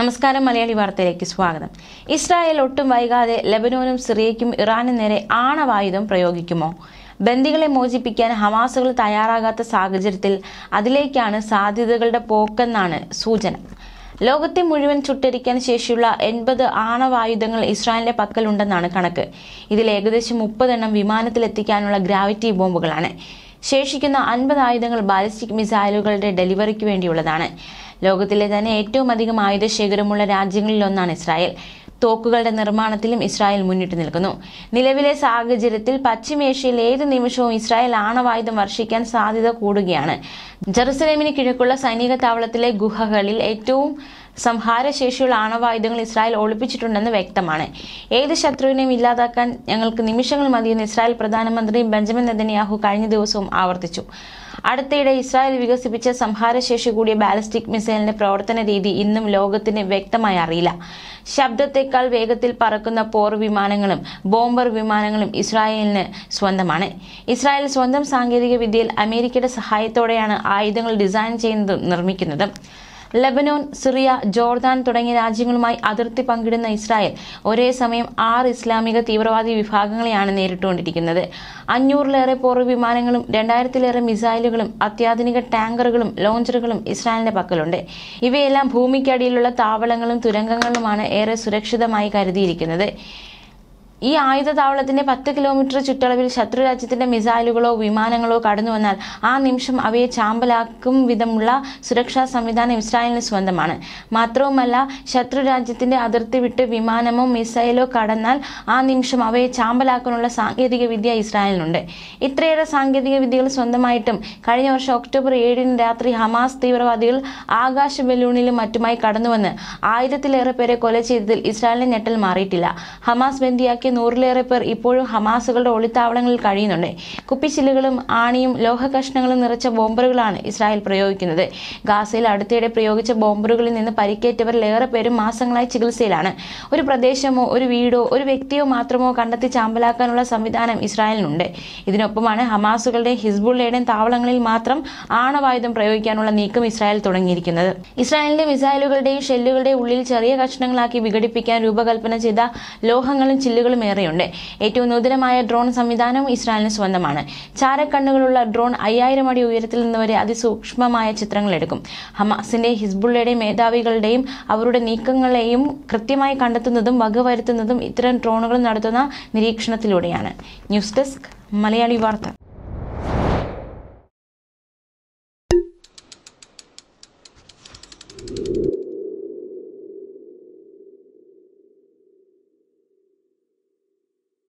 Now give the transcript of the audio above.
നമസ്കാരം മലയാളി വാർത്തയിലേക്ക് സ്വാഗതം ഇസ്രായേൽ ഒട്ടും വൈകാതെ ലബനോനും സിറിയയ്ക്കും ഇറാനും നേരെ ആണവായുധം പ്രയോഗിക്കുമോ ബന്ദികളെ മോചിപ്പിക്കാൻ ഹമാസുകൾ തയ്യാറാകാത്ത സാഹചര്യത്തിൽ അതിലേക്കാണ് സാധ്യതകളുടെ പോക്കെന്നാണ് സൂചന ലോകത്തെ മുഴുവൻ ചുട്ടരിക്കാൻ ശേഷിയുള്ള എൺപത് ആണവായുധങ്ങൾ ഇസ്രായേലിന്റെ പക്കലുണ്ടെന്നാണ് കണക്ക് ഇതിൽ ഏകദേശം മുപ്പതെണ്ണം വിമാനത്തിലെത്തിക്കാനുള്ള ഗ്രാവിറ്റി ബോംബുകളാണ് ശേഷിക്കുന്ന അൻപത് ആയുധങ്ങൾ ബാലിസ്റ്റിക് മിസൈലുകളുടെ ഡെലിവറിക്ക് വേണ്ടിയുള്ളതാണ് ലോകത്തിലെ തന്നെ ഏറ്റവും അധികം ആയുധ ശേഖരമുള്ള രാജ്യങ്ങളിലൊന്നാണ് ഇസ്രായേൽ തോക്കുകളുടെ നിർമ്മാണത്തിലും ഇസ്രായേൽ മുന്നിട്ട് നിൽക്കുന്നു നിലവിലെ സാഹചര്യത്തിൽ പശ്ചിമേഷ്യയിൽ ഏത് നിമിഷവും ഇസ്രായേൽ ആണവായുധം വർഷിക്കാൻ സാധ്യത കൂടുകയാണ് ജെറുസലേമിന് കിഴക്കുള്ള സൈനിക താവളത്തിലെ ഗുഹകളിൽ ഏറ്റവും സംഹാരശേഷിയുള്ള ആണവായുധങ്ങൾ ഇസ്രായേൽ ഒളിപ്പിച്ചിട്ടുണ്ടെന്ന് വ്യക്തമാണ് ഏത് ശത്രുവിനെയും ഇല്ലാതാക്കാൻ ഞങ്ങൾക്ക് നിമിഷങ്ങൾ മതിയെന്ന് ഇസ്രായേൽ പ്രധാനമന്ത്രി ബെഞ്ചമിൻ നെതന്യാഹു കഴിഞ്ഞ ദിവസവും ആവർത്തിച്ചു അടുത്തിടെ ഇസ്രായേൽ വികസിപ്പിച്ച സംഹാരശേഷി കൂടിയ ബാലിസ്റ്റിക് മിസൈലിന്റെ പ്രവർത്തന രീതി ഇന്നും ലോകത്തിന് വ്യക്തമായി അറിയില്ല ശബ്ദത്തെക്കാൾ വേഗത്തിൽ പറക്കുന്ന പോർ വിമാനങ്ങളും ബോംബർ വിമാനങ്ങളും ഇസ്രായേലിന് സ്വന്തമാണ് ഇസ്രായേൽ സ്വന്തം സാങ്കേതിക വിദ്യയിൽ അമേരിക്കയുടെ സഹായത്തോടെയാണ് ആയുധങ്ങൾ ഡിസൈൻ ചെയ്യുന്നതും നിർമ്മിക്കുന്നതും ലെബനോൻ സിറിയ ജോർദാൻ തുടങ്ങിയ രാജ്യങ്ങളുമായി അതിർത്തി പങ്കിടുന്ന ഇസ്രായേൽ ഒരേ സമയം ആറ് ഇസ്ലാമിക തീവ്രവാദി വിഭാഗങ്ങളെയാണ് നേരിട്ടുകൊണ്ടിരിക്കുന്നത് അഞ്ഞൂറിലേറെ പോർ വിമാനങ്ങളും രണ്ടായിരത്തിലേറെ മിസൈലുകളും അത്യാധുനിക ടാങ്കറുകളും ലോഞ്ചറുകളും ഇസ്രായേലിന്റെ പക്കലുണ്ട് ഇവയെല്ലാം ഭൂമിക്കടിയിലുള്ള താവളങ്ങളും തുരങ്കങ്ങളുമാണ് ഏറെ സുരക്ഷിതമായി കരുതിയിരിക്കുന്നത് ഈ ആയുധ താവളത്തിന്റെ പത്ത് കിലോമീറ്റർ ചുറ്റളവിൽ ശത്രുരാജ്യത്തിന്റെ മിസൈലുകളോ വിമാനങ്ങളോ കടന്നു വന്നാൽ ആ നിമിഷം അവയെ ചാമ്പലാക്കും വിധമുള്ള സുരക്ഷാ സംവിധാനം ഇസ്രായേലിന് സ്വന്തമാണ് മാത്രവുമല്ല ശത്രുരാജ്യത്തിന്റെ അതിർത്തി വിട്ട് വിമാനമോ മിസൈലോ കടന്നാൽ ആ നിമിഷം അവയെ ചാമ്പലാക്കാനുള്ള സാങ്കേതിക വിദ്യ ഇസ്രായേലിനുണ്ട് ഇത്രയേറെ സാങ്കേതിക വിദ്യകൾ സ്വന്തമായിട്ടും കഴിഞ്ഞ വർഷം ഒക്ടോബർ ഏഴിന് രാത്രി ഹമാസ് തീവ്രവാദികൾ ആകാശ ബലൂണിലും മറ്റുമായി കടന്നുവന്ന് ആയിരത്തിലേറെ പേരെ കൊല ചെയ്തതിൽ ഇസ്രായേലിന് ഞെട്ടൽ മാറിയിട്ടില്ല ഹമാസ് ബന്ധിയാക്കിയ ആയിരത്തി നൂറിലേറെ പേർ ഇപ്പോഴും ഹമാസുകളുടെ ഒളിത്താവളങ്ങളിൽ കഴിയുന്നുണ്ട് കുപ്പിച്ചില്ലുകളും ആണിയും ലോഹകഷ്ണങ്ങളും നിറച്ച ബോംബറുകളാണ് ഇസ്രായേൽ പ്രയോഗിക്കുന്നത് ഗാസയിൽ അടുത്തിടെ പ്രയോഗിച്ച ബോംബറുകളിൽ നിന്ന് ഏറെ പേരും മാസങ്ങളായി ചികിത്സയിലാണ് ഒരു പ്രദേശമോ ഒരു വീടോ ഒരു വ്യക്തിയോ മാത്രമോ കണ്ടെത്തി ചാമ്പലാക്കാനുള്ള സംവിധാനം ഇസ്രായേലിനുണ്ട് ഇതിനൊപ്പമാണ് ഹമാസുകളുടെയും ഹിസ്ബുള്ളയുടെയും താവളങ്ങളിൽ മാത്രം ആണവായുധം പ്രയോഗിക്കാനുള്ള നീക്കം ഇസ്രായേൽ തുടങ്ങിയിരിക്കുന്നത് ഇസ്രായേലിന്റെ മിസൈലുകളുടെയും ഷെല്ലുകളുടെയും ഉള്ളിൽ ചെറിയ കഷ്ണങ്ങളാക്കി വിഘടിപ്പിക്കാൻ രൂപകൽപ്പന ചെയ്ത ലോഹങ്ങളും ചില്ലുകളും ഏറെയുണ്ട് ഏറ്റവും നൂതനമായ ഡ്രോൺ സംവിധാനവും ഇസ്രായേലിന് സ്വന്തമാണ് ചാരക്കണ്ണുകളുള്ള ഡ്രോൺ അയ്യായിരം അടി ഉയരത്തിൽ നിന്ന് വരെ അതിസൂക്ഷ്മമായ ചിത്രങ്ങൾ എടുക്കും ഹമാസിന്റെ ഹിസ്ബുള്ളയുടെയും മേധാവികളുടെയും അവരുടെ നീക്കങ്ങളെയും കൃത്യമായി കണ്ടെത്തുന്നതും വകവരുത്തുന്നതും ഇത്തരം ഡ്രോണുകൾ നടത്തുന്ന നിരീക്ഷണത്തിലൂടെയാണ് ന്യൂസ് ഡെസ്ക് മലയാളി വാർത്ത